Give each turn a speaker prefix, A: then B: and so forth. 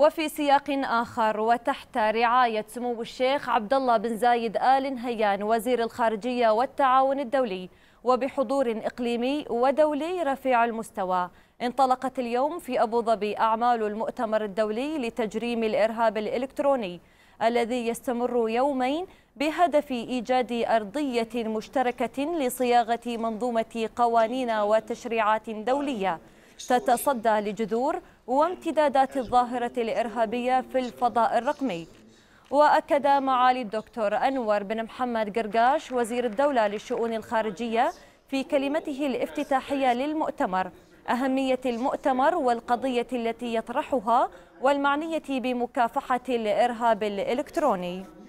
A: وفي سياق آخر وتحت رعاية سمو الشيخ عبد الله بن زايد آل نهيان وزير الخارجية والتعاون الدولي وبحضور إقليمي ودولي رفيع المستوى انطلقت اليوم في أبو ظبي أعمال المؤتمر الدولي لتجريم الإرهاب الإلكتروني الذي يستمر يومين بهدف إيجاد أرضية مشتركة لصياغة منظومة قوانين وتشريعات دولية تتصدى لجذور وامتدادات الظاهرة الإرهابية في الفضاء الرقمي وأكد معالي الدكتور أنور بن محمد قرقاش وزير الدولة للشؤون الخارجية في كلمته الافتتاحية للمؤتمر أهمية المؤتمر والقضية التي يطرحها والمعنية بمكافحة الإرهاب الإلكتروني